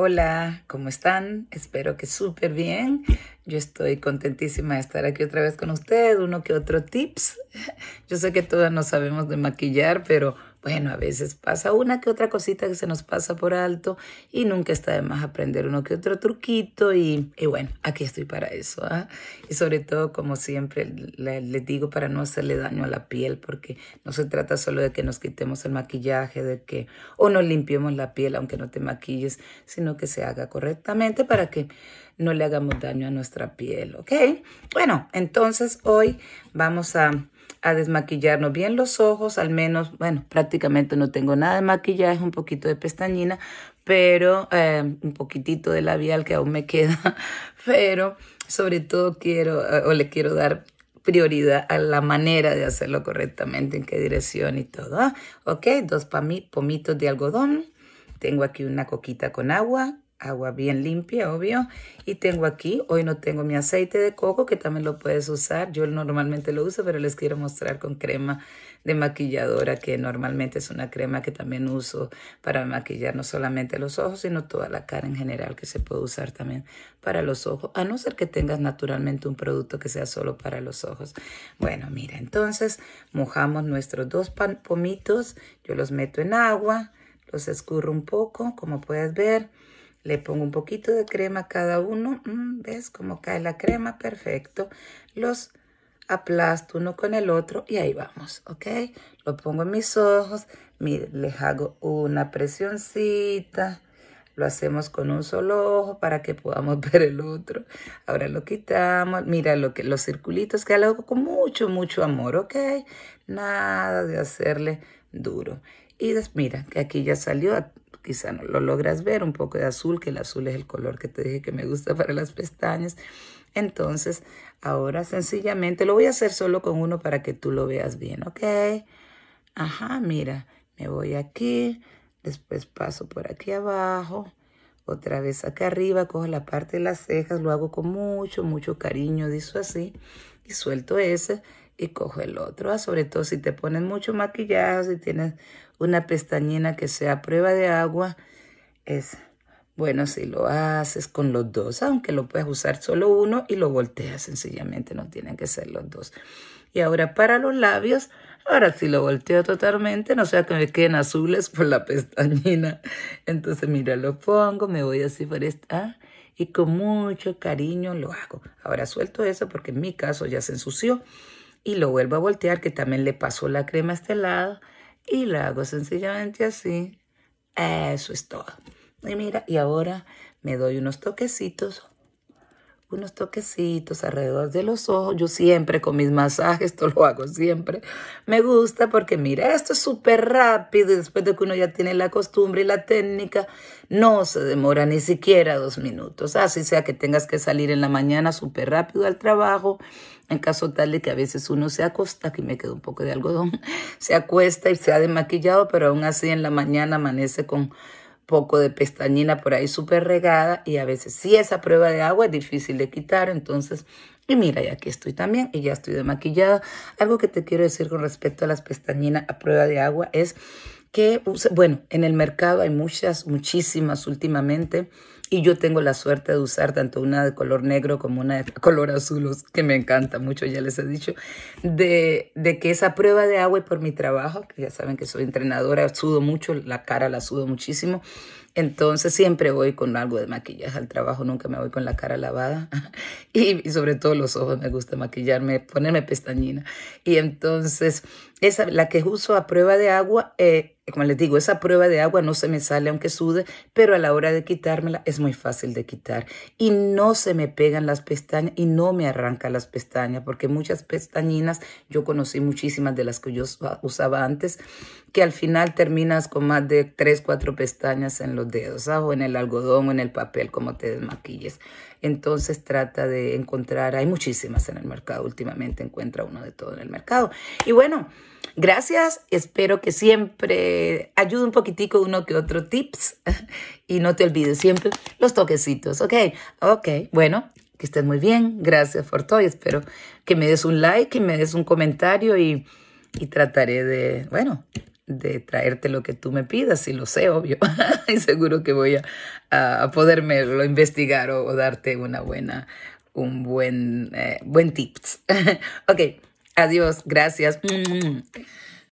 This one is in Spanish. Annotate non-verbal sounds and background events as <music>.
Hola, ¿cómo están? Espero que súper bien. Yo estoy contentísima de estar aquí otra vez con ustedes, uno que otro tips. <laughs> Yo sé que todas no sabemos de maquillar, pero bueno, a veces pasa una que otra cosita que se nos pasa por alto y nunca está de más aprender uno que otro truquito y, bueno, aquí estoy para eso. ¿ah? Y sobre todo, como siempre, les digo para no hacerle daño a la piel porque no se trata solo de que nos quitemos el maquillaje, de que o nos limpiemos la piel aunque no te maquilles, sino que se haga correctamente para que no le hagamos daño a nuestra piel, ¿ok? Bueno, entonces hoy vamos a a desmaquillarnos bien los ojos, al menos, bueno, prácticamente no tengo nada de maquillaje, un poquito de pestañina, pero eh, un poquitito de labial que aún me queda, <laughs> pero sobre todo quiero eh, o le quiero dar prioridad a la manera de hacerlo correctamente, en qué dirección y todo. ¿ah? Ok, dos pomitos de algodón. Tengo aquí una coquita con agua, agua bien limpia, obvio. Y tengo aquí, hoy no tengo mi aceite de coco, que también lo puedes usar. Yo normalmente lo uso, pero les quiero mostrar con crema de maquilladora, que normalmente es una crema que también uso para maquillar no solamente los ojos, sino toda la cara en general, que se puede usar también para los ojos, a no ser que tengas naturalmente un producto que sea solo para los ojos. Bueno, mira, entonces mojamos nuestros dos pomitos, yo los meto en agua, los escurro un poco, como puedes ver, le pongo un poquito de crema a cada uno. Mm, ¿Ves cómo cae la crema? Perfecto. Los aplasto uno con el otro y ahí vamos, ¿ok? Lo pongo en mis ojos. Mire, les hago una presioncita. Lo hacemos con un solo ojo para que podamos <laughs> ver el otro. Ahora lo quitamos. Mira lo que, los circulitos que hago con mucho, mucho amor, ¿ok? Nada de hacerle duro. Y mira, que aquí ya salió quizá no lo logras ver, un poco de azul, que el azul es el color que te dije que me gusta para las pestañas. Entonces, ahora sencillamente lo voy a hacer solo con uno para que tú lo veas bien, ¿ok? Ajá, mira, me voy aquí, después paso por aquí abajo, otra vez acá arriba, cojo la parte de las cejas, lo hago con mucho, mucho cariño, dice así, y suelto ese, y cojo el otro. Ah, sobre todo si te pones mucho maquillaje, si tienes una pestañina que sea prueba de agua, es bueno si lo haces con los dos, aunque lo puedes usar solo uno y lo volteas sencillamente, no tienen que ser los dos. Y ahora para los labios, ahora si lo volteo totalmente, no sea que me queden azules por la pestañina. Entonces mira, lo pongo, me voy así por esta... Ah, y con mucho cariño lo hago. Ahora suelto eso porque en mi caso ya se ensució y lo vuelvo a voltear, que también le paso la crema a este lado y la hago sencillamente así. Eso es todo. Y mira, y ahora me doy unos toquecitos unos toquecitos alrededor de los ojos. Yo siempre con mis masajes, <laughs> esto lo hago siempre. Me gusta porque mira, esto es súper rápido después de que uno ya tiene la costumbre y la técnica, no se demora ni siquiera dos minutos. Así ah, sea que tengas que salir en la mañana súper rápido al trabajo, en caso tal de que a veces uno se acosta, aquí me quedo un poco de algodón, <laughs> se acuesta y se ha desmaquillado, pero aún así en la mañana amanece con poco de pestañina por ahí súper regada y a veces si esa prueba de agua es difícil de quitar, entonces y mira, ya aquí estoy también y ya estoy de maquillada. Algo que te quiero decir con respecto a las pestañinas a prueba de agua es que, pues, bueno, en el mercado hay muchas, muchísimas últimamente. Y yo tengo la suerte de usar tanto una de color negro como una de <laughs> color azul, que me encanta mucho, ya les he dicho, de, de que esa prueba de agua y por mi trabajo, que ya saben que soy entrenadora, sudo mucho, la cara la sudo muchísimo, entonces siempre voy con algo de maquillaje al trabajo, nunca me voy con la cara lavada. <laughs> Y, sobre todo los ojos, me gusta maquillarme, ponerme pestañina. Y entonces, esa, la que uso a prueba de agua, eh, como les digo, esa prueba de agua no se me sale aunque sude, pero a la hora de quitármela es muy fácil de quitar. Y no se me pegan las pestañas y no me arranca las pestañas, porque muchas pestañinas, yo conocí muchísimas de las que yo usaba antes, que al final terminas con más de 3, 4 pestañas en los dedos, o en el algodón o en el papel, como te desmaquilles. Entonces trata de encontrar, hay muchísimas en el mercado, últimamente encuentra uno de todo en el mercado. Y bueno, gracias, espero que siempre eh, ayuda un poquitico uno que otro tips <laughs> y no te olvides siempre los toquecitos, ¿ok? Ok, bueno, que estés muy bien, gracias por todo y espero que me des un like y me des un comentario y, y trataré de, bueno, de traerte lo que tú me pidas, Y lo sé, obvio, <laughs> y seguro que voy a, a poderme lo investigar o, darte una buena, un buen, eh, buen tips. <laughs> ok, adiós, gracias. Mm.